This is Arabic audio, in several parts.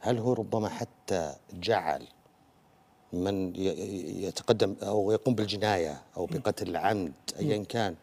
هل هو ربما حتى جعل من يتقدم او يقوم بالجنايه او بقتل عمد ايا كان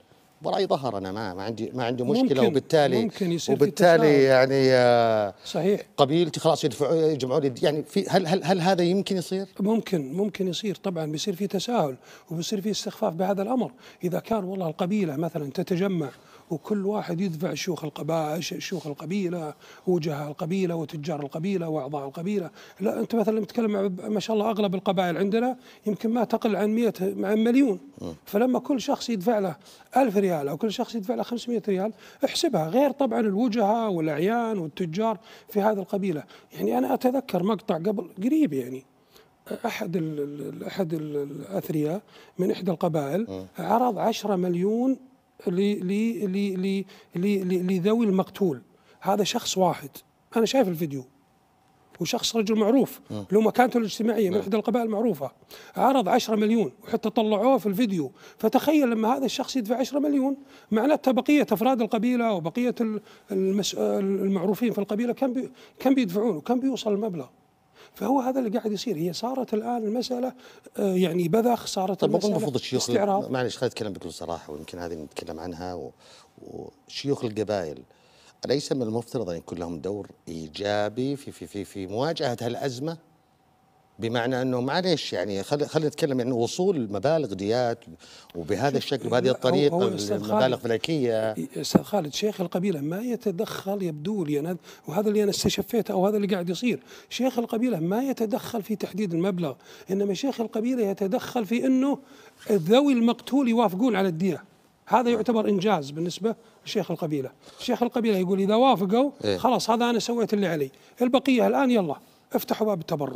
وراي ظهر انا ما ما عندي ما عندي مشكله ممكن وبالتالي ممكن يصير وبالتالي يعني آه، صحيح قبيلتي خلاص يدفعوا يجمعوا لي يعني في هل هل هل هذا يمكن يصير؟ ممكن ممكن يصير طبعا بيصير في تساهل وبيصير في استخفاف بهذا الامر اذا كان والله القبيله مثلا تتجمع وكل واحد يدفع شيوخ القبائل شيوخ القبيله وجهاء القبيله وتجار القبيله واعضاء القبيله لا انت مثلا تتكلم ما شاء الله اغلب القبائل عندنا يمكن ما تقل عن 100 عن مليون فلما كل شخص يدفع له 1000 ريال او كل شخص يدفع له 500 ريال احسبها غير طبعا الوجهاء والاعيان والتجار في هذه القبيله يعني انا اتذكر مقطع قبل قريب يعني احد الـ احد الاثرياء من احدى القبائل عرض 10 مليون لذوي المقتول هذا شخص واحد انا شايف الفيديو وشخص رجل معروف له مكانته الاجتماعيه من نعم. احدى القبائل المعروفه عرض 10 مليون وحتى طلعوه في الفيديو فتخيل لما هذا الشخص يدفع 10 مليون معناتها بقيه افراد القبيله وبقيه المس... المعروفين في القبيله كم بي... كم بيدفعون وكم بيوصل المبلغ فهو هذا اللي قاعد يصير هي صارت الان المساله آه، يعني بذخ صارت طب المساله المفروض الشيوخ معلش خلينا نتكلم بكل صراحه ويمكن هذه نتكلم عنها وشيوخ القبائل أليس من المفترض أن يكون لهم دور إيجابي في في في في مواجهة هالأزمة؟ بمعنى انه معلش يعني خلينا خل نتكلم يعني وصول مبالغ ديات وبهذا الشكل وبهذه الطريقه مبالغ فلكيه إيه، استاذ خالد شيخ القبيله ما يتدخل يبدو لي انا وهذا اللي انا استشفيته او هذا اللي قاعد يصير شيخ القبيله ما يتدخل في تحديد المبلغ انما شيخ القبيله يتدخل في انه ذوي المقتول يوافقون على الديه هذا يعتبر انجاز بالنسبه لشيخ القبيله شيخ القبيله يقول اذا وافقوا إيه. خلاص هذا انا سويت اللي علي البقيه الان يلا افتحوا باب التبرع